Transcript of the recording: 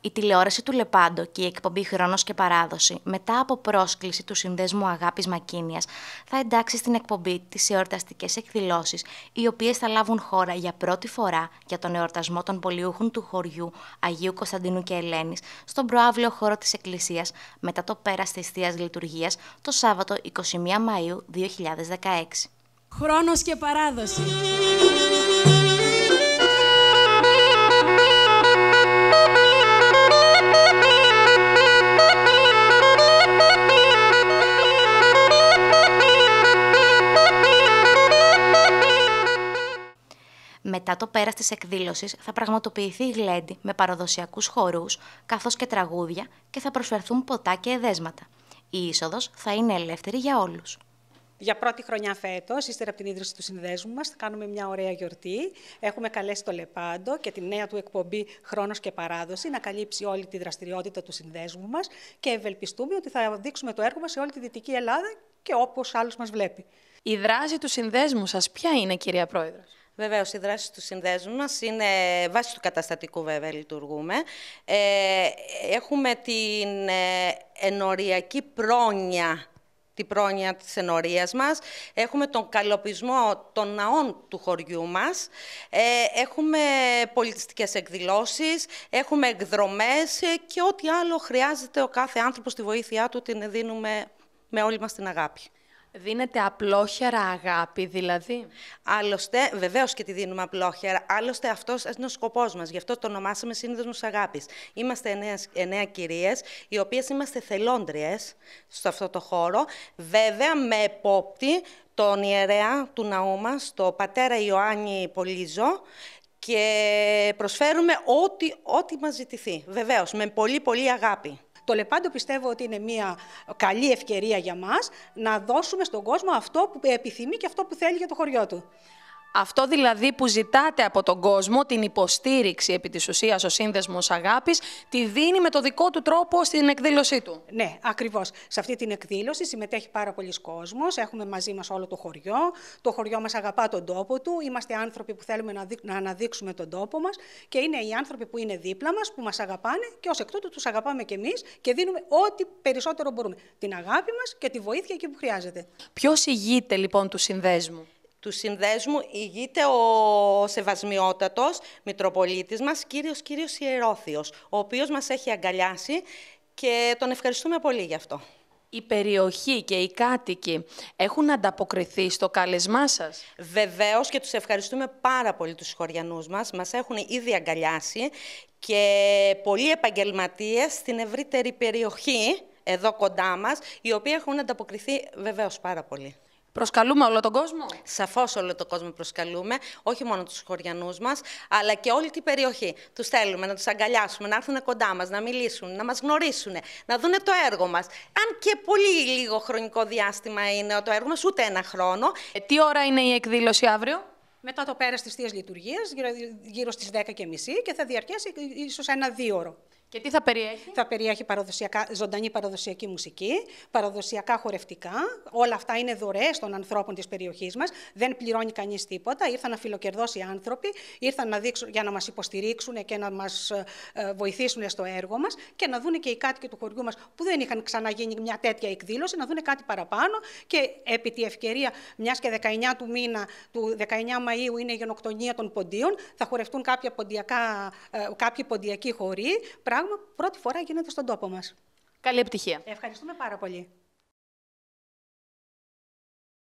Η τηλεόραση του Λεπάντο και η εκπομπή Χρόνος και Παράδοση, μετά από πρόσκληση του Συνδέσμου Αγάπης Μακίνιας, θα εντάξει στην εκπομπή τις εορταστικές εκδηλώσεις, οι οποίες θα λάβουν χώρα για πρώτη φορά για τον εορτασμό των πολιούχων του χωριού Αγίου Κωνσταντινού και Ελένης στον προάβλιο χώρο της Εκκλησίας μετά το πέρας της Θείας Λειτουργίας το Σάββατο 21 Μαου 2016. Χρόνος και Παράδοση. Μετά το πέρας της θα πραγματοποιηθεί η γλέντι με παραδοσιακούς χορούς καθώς και τραγούδια και θα προσφερθούν ποτά και εδέσματα. Η είσοδος θα είναι ελεύθερη για όλους. Για πρώτη χρονιά φέτος, ύστερα από την ίδρυση του συνδέσμου μας, θα κάνουμε μια ωραία γιορτή. Έχουμε καλέσει το Λεπάντο και τη νέα του εκπομπή Χρόνος και Παράδοση να καλύψει όλη τη δραστηριότητα του συνδέσμου μας και ευελπιστούμε ότι θα δείξουμε το έργο μας σε όλη τη Δυτική Ελλάδα και όπως άλλο μας βλέπει. Η δράση του συνδέσμου σας, ποια είναι, κυρία Πρόεδρος. Βεβαίως, οι δράσεις τους συνδέσμου μας είναι βάσει του καταστατικού, βέβαια, λειτουργούμε. Ε, έχουμε την ε, ενοριακή πρόνοια την πρόνοια της ενορίας μας, έχουμε τον καλοπισμό των ναών του χωριού μας, ε, έχουμε πολιτιστικές εκδηλώσεις, έχουμε εκδρομές και ό,τι άλλο χρειάζεται ο κάθε άνθρωπος, τη βοήθειά του την δίνουμε με όλη μας την αγάπη. Δίνετε απλόχερα αγάπη δηλαδή. Άλλωστε, βεβαίως και τη δίνουμε απλόχερα. Άλλωστε, αυτός είναι ο σκοπός μας. Γι' αυτό το ονομάσαμε σύνδεσμος αγάπης. Είμαστε εννέας, κυρίες, οι οποίες είμαστε θελόντριες σε αυτό το χώρο. Βέβαια, με επόπτη τον ιερέα του ναού μας, τον πατέρα Ιωάννη Πολίζο, και προσφέρουμε ό,τι, ό,τι μας ζητηθεί. Βεβαίως, με πολύ πολύ αγάπη. Το Λεπάντο πιστεύω ότι είναι μια καλή ευκαιρία για μας να δώσουμε στον κόσμο αυτό που επιθυμεί και αυτό που θέλει για το χωριό του. Αυτό δηλαδή που ζητάτε από τον κόσμο, την υποστήριξη επί της ουσίας ο σύνδεσμος αγάπης, τη δίνει με το δικό του τρόπο στην εκδήλωσή του. Ναι, ακριβώς. Σε αυτή την εκδήλωση συμμετέχει πάρα πολλοί κόσμος, έχουμε μαζί μας όλο το χωριό, το χωριό μας αγαπά τον τόπο του, είμαστε άνθρωποι που θέλουμε να, αναδείξουμε τον τόπο μας και είναι οι άνθρωποι που είναι δίπλα μας, που μας αγαπάνε και ως εκ τούτου τους αγαπάμε και εμείς και δίνουμε ό,τι περισσότερο μπορούμε. Την αγάπη μας και τη βοήθεια εκεί που χρειάζεται. Ποιος ηγείται λοιπόν του συνδέσμου τους συνδέσμου ηγείται ο Σεβασμιότατος Μητροπολίτης μας, κύριος κύριος Ιερόθιος, ο οποίος μας έχει αγκαλιάσει και τον ευχαριστούμε πολύ γι' αυτό. Η περιοχή και οι κάτοικοι έχουν ανταποκριθεί στο κάλεσμά σας. Βεβαίως και τους ευχαριστούμε πάρα πολύ τους χωριανούς μας. Μας έχουν ήδη αγκαλιάσει και πολλοί επαγγελματίες στην ευρύτερη περιοχή εδώ κοντά μας, οι οποίοι έχουν ανταποκριθεί βεβαίως πάρα πολύ. Προσκαλούμε όλο τον κόσμο. Σαφώς όλο τον κόσμο προσκαλούμε, όχι μόνο τους χωριανούς μας, αλλά και όλη την περιοχή. Τους θέλουμε να τους αγκαλιάσουμε, να έρθουν κοντά μας, να μιλήσουν, να μας γνωρίσουν, να δουν το έργο μας. Αν και πολύ λίγο χρονικό διάστημα είναι το έργο μας, ούτε ένα χρόνο. Ε, τι ώρα είναι η εκδήλωση αύριο? Μετά το πέρας της θείας λειτουργίας, γύρω, γύρω στις 10.30 και θα διαρκέσει ίσως ένα δύο ώρο. Και τι θα περιέχει. Θα περιέχει παραδοσιακά, ζωντανή παραδοσιακή μουσική, παραδοσιακά χορευτικά. Όλα αυτά είναι δωρεές των ανθρώπων της περιοχής μας. Δεν πληρώνει κανείς τίποτα. Ήρθαν να φιλοκερδώσει άνθρωποι, ήρθαν να δείξουν, για να μας υποστηρίξουν και να μας ε, ε, βοηθήσουν στο έργο μας και να δουν και οι κάτοικοι του χωριού μας που δεν είχαν ξαναγίνει μια τέτοια εκδήλωση, να δουν κάτι παραπάνω. Και επί τη ευκαιρία, μιας και 19 του μήνα, του 19 Μαου είναι η γενοκτονία των ποντίων, θα χορευτούν κάποια ποντιακά, ε, κάποιοι ποντιακοί χωροί πράγμα πρώτη φορά γίνεται στον τόπο μας. Καλή επιτυχία. Ευχαριστούμε πάρα πολύ.